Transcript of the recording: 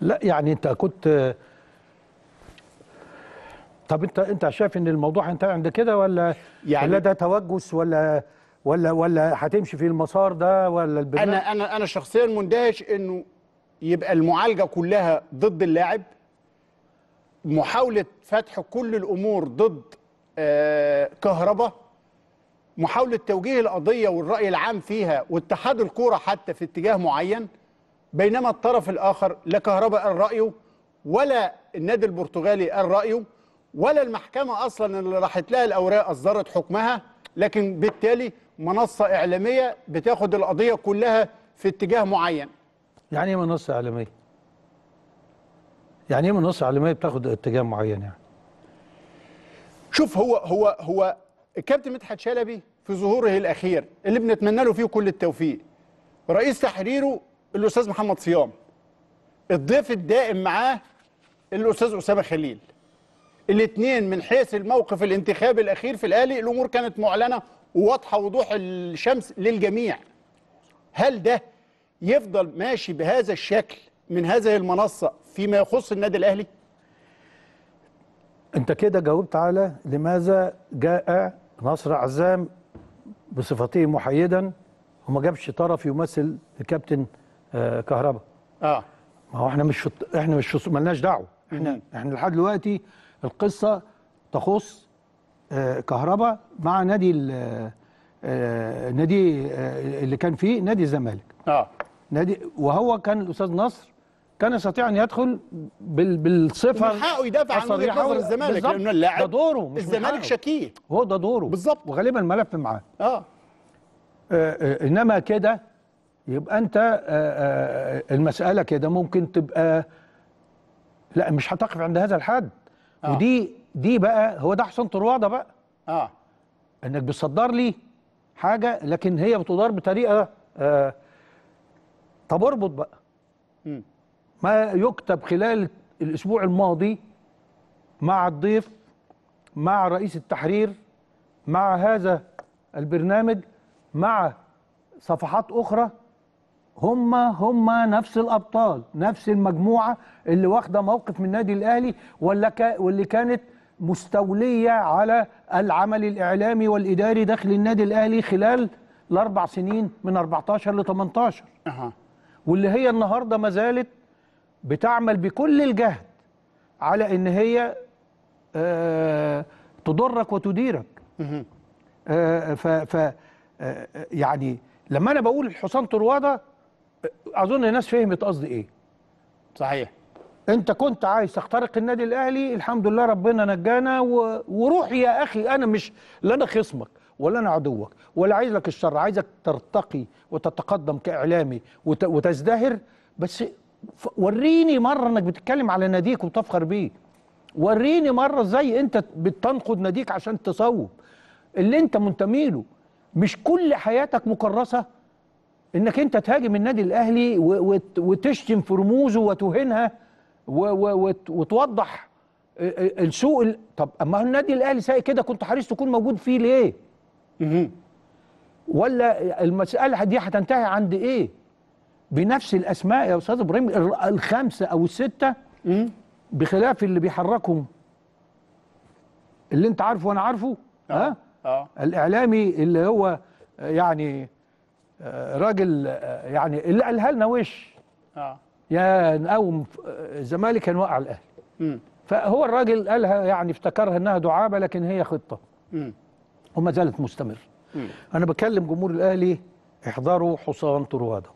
لا يعني انت كنت طب انت انت شايف ان الموضوع هينتهي عند كده ولا يعني ولا ده توجس ولا ولا ولا هتمشي في المسار ده ولا البناء انا انا انا شخصيا مندهش انه يبقى المعالجه كلها ضد اللاعب محاوله فتح كل الامور ضد آه محاوله توجيه القضيه والراي العام فيها واتحاد الكوره حتى في اتجاه معين بينما الطرف الآخر لا كهرباء قال رأيه ولا النادي البرتغالي قال رأيه ولا المحكمة أصلا اللي راحت لها الأوراق أصدرت حكمها لكن بالتالي منصة إعلامية بتاخد القضية كلها في اتجاه معين يعني ايه منصة إعلامية؟ يعني ايه منصة إعلامية بتاخد اتجاه معين يعني؟ شوف هو هو هو الكابتن مدحت شلبي في ظهوره الأخير اللي بنتمنى له فيه كل التوفيق رئيس تحريره الاستاذ محمد صيام الضيف الدائم معاه الاستاذ اسامه خليل الاثنين من حيث الموقف الانتخابي الاخير في الاهلي الامور كانت معلنه وواضحه وضوح الشمس للجميع هل ده يفضل ماشي بهذا الشكل من هذه المنصه فيما يخص النادي الاهلي انت كده جاوبت على لماذا جاء نصر عزام بصفته محيدا وما جابش طرف يمثل الكابتن آه، كهرباء اه ما هو احنا مش شط... احنا مش شط... مالناش دعوه احنا مم. احنا لحد دلوقتي القصه تخص آه، كهرباء مع نادي النادي آه، اللي كان فيه نادي الزمالك اه نادي وهو كان الاستاذ نصر كان يستطيع ان يدخل بال بالصفه من حقه يدافع عن وجهه نظر الزمالك لانه اللاعب ده دوره مش الزمالك شكيه هو ده دوره بالظبط وغالبا الملف معاه آه. اه, آه انما كده يبقى انت آه، آه، المساله كده ممكن تبقى لا مش هتقف عند هذا الحد آه. ودي دي بقى هو ده حسن طروادة بقى اه انك بتصدر لي حاجه لكن هي بتدار بطريقه آه طب اربط بقى م. ما يكتب خلال الاسبوع الماضي مع الضيف مع رئيس التحرير مع هذا البرنامج مع صفحات اخرى هم هم نفس الابطال نفس المجموعه اللي واخده موقف من النادي الاهلي ولا ك... واللي كانت مستوليه على العمل الاعلامي والاداري داخل النادي الاهلي خلال الاربع سنين من 14 ل 18 أه. واللي هي النهارده ما زالت بتعمل بكل الجهد على ان هي آه تضرك وتديرك آه ف, ف آه يعني لما انا بقول الحصان طرواده اظن الناس فهمت قصدي ايه صحيح انت كنت عايز تخترق النادي الاهلي الحمد لله ربنا نجانا و... وروح يا اخي انا مش لا انا خصمك ولا انا عدوك ولا عايز لك الشر عايزك ترتقي وتتقدم كاعلامي وت... وتزدهر بس ف... وريني مره انك بتتكلم على ناديك وتفخر بيه وريني مره ازاي انت بتنقد ناديك عشان تصوب اللي انت منتمي له مش كل حياتك مكرسه انك انت تهاجم النادي الاهلي وتشتم في رموزه وتهينها وتوضح آه، آه، السوء طب اما النادي الاهلي سايق كده كنت حريص تكون موجود فيه ليه؟ ولا المساله دي هتنتهي عند ايه؟ بنفس الاسماء يا استاذ ابراهيم الخمسه او السته بخلاف اللي بيحركهم اللي انت عارفه وانا عارفه آه. ها؟ آه. الاعلامي اللي هو يعني راجل يعني اللي قالها لنا وش اه يا نقوم الزمالك هنوقع الاهلي فهو الراجل قالها يعني افتكرها انها دعابه لكن هي خطه وما زالت مستمره انا بكلم جمهور الاهلي احضروا حصان طروادة